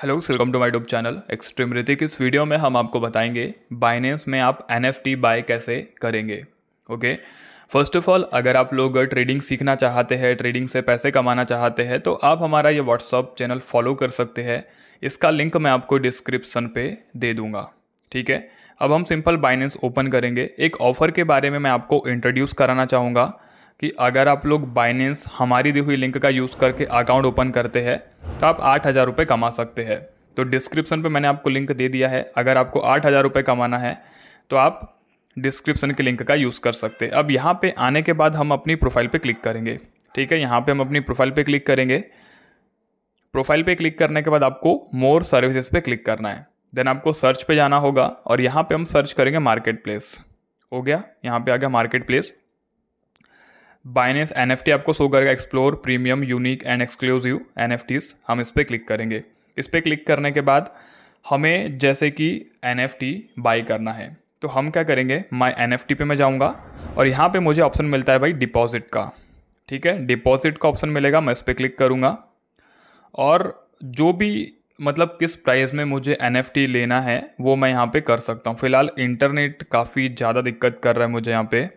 hello welcome to my tube channel extreme Hrithik इस video में हम आपको बताएंगे बाइनेंस में आप एन बाय कैसे करेंगे ओके फर्स्ट ऑफ ऑल अगर आप लोग ट्रेडिंग सीखना चाहते हैं ट्रेडिंग से पैसे कमाना चाहते हैं तो आप हमारा ये व्हाट्सअप चैनल फॉलो कर सकते हैं इसका लिंक मैं आपको डिस्क्रिप्सन पर दे दूँगा ठीक है अब हम सिंपल बाइनेंस ओपन करेंगे एक ऑफ़र के बारे में मैं आपको इंट्रोड्यूस कराना चाहूँगा कि अगर आप लोग बाइनेंस हमारी दी हुई लिंक का यूज़ करके अकाउंट ओपन करते हैं आप आठ हज़ार रुपये कमा सकते हैं तो डिस्क्रिप्शन पे मैंने आपको लिंक दे दिया है अगर आपको आठ हज़ार रुपये कमाना है तो आप डिस्क्रिप्शन के लिंक का यूज़ कर सकते हैं अब यहाँ पे आने के बाद हम अपनी प्रोफाइल पे क्लिक करेंगे ठीक है यहाँ पे हम अपनी प्रोफाइल पे क्लिक करेंगे प्रोफाइल पे क्लिक करने के बाद आपको मोर सर्विसेज पे क्लिक करना है देन आपको सर्च पे जाना होगा और यहाँ पे हम सर्च करेंगे मार्केट प्लेस हो गया यहाँ पे आ गया मार्केट प्लेस बाइनेंस एन आपको शो करेगा explore premium unique and exclusive एन हम इस पर क्लिक करेंगे इस पर क्लिक करने के बाद हमें जैसे कि एन एफ बाई करना है तो हम क्या करेंगे माई एन एफ पे मैं जाऊँगा और यहाँ पे मुझे ऑप्शन मिलता है भाई डिपॉजिट का ठीक है डिपॉजिट का ऑप्शन मिलेगा मैं इस पर क्लिक करूँगा और जो भी मतलब किस प्राइस में मुझे एन लेना है वो मैं यहाँ पे कर सकता हूँ फ़िलहाल इंटरनेट काफ़ी ज़्यादा दिक्कत कर रहा है मुझे यहाँ पे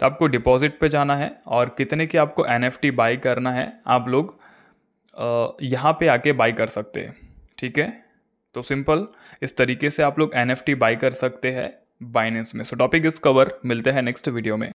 तो आपको डिपॉजिट पे जाना है और कितने की आपको एन एफ टी बाई करना है आप लोग यहाँ पे आके बाई कर सकते हैं ठीक है तो सिंपल इस तरीके से आप लोग एन एफ टी बाई कर सकते हैं बाइनेंस में सो टॉपिक इस कवर मिलते हैं नेक्स्ट वीडियो में